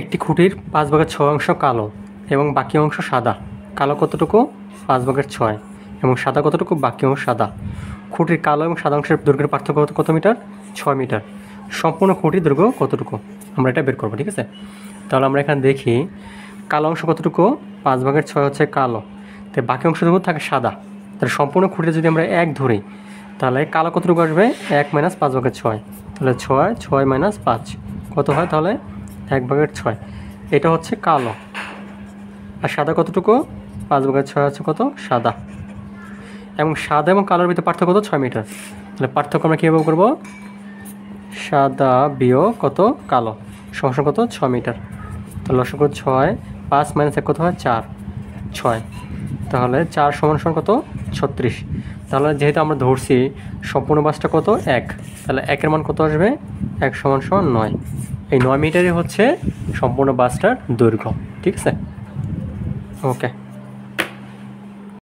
একটি খুঁটির পাঁচ ভাগের ছয় অংশ কালো এবং বাকি অংশ সাদা কালো কতটুকু পাঁচ ভাগের ছয় এবং সাদা কতটুকু বাকি অংশ সাদা খুঁটির কালো এবং সাদা অংশের দুর্গের পার্থক্য কত মিটার ছয় মিটার সম্পূর্ণ খুঁটির দুর্গ কতটুকু আমরা এটা বের করবো ঠিক আছে তাহলে আমরা এখানে দেখি কালো অংশ কতটুকু পাঁচ ভাগের ছয় হচ্ছে কালো তো বাকি অংশটুকু থাকে সাদা তাহলে সম্পূর্ণ খুঁটিটা যদি আমরা এক ধরি তাহলে কালো কতটুকু আসবে এক মাইনাস পাঁচ ভাগের ছয় তাহলে ছয় ছয় মাইনাস পাঁচ কত হয় তাহলে এক ভাগের ছয় এটা হচ্ছে কালো আর সাদা কতটুকু পাঁচ ভাগের ছয় হচ্ছে কত সাদা এবং সাদা এবং কালোর ভিতরে পার্থক্য কত ছয় মিটার তাহলে পার্থক্য আমরা কীভাবে করবো সাদা বিয় কত কালো সমস্যা কত ছ মিটার তাহলে কত ছয় পাঁচ মাইনাস এক কত হয় চার ছয় তাহলে চার সমান সমান কত ছত্রিশ তাহলে যেহেতু আমরা ধরছি সম্পূর্ণ বাসটা কত এক তাহলে একের মান কত আসবে এক সমান সমান নয় এই নয় মিটারই হচ্ছে সম্পূর্ণ বাসটার দৈর্ঘ্য ঠিক আছে ওকে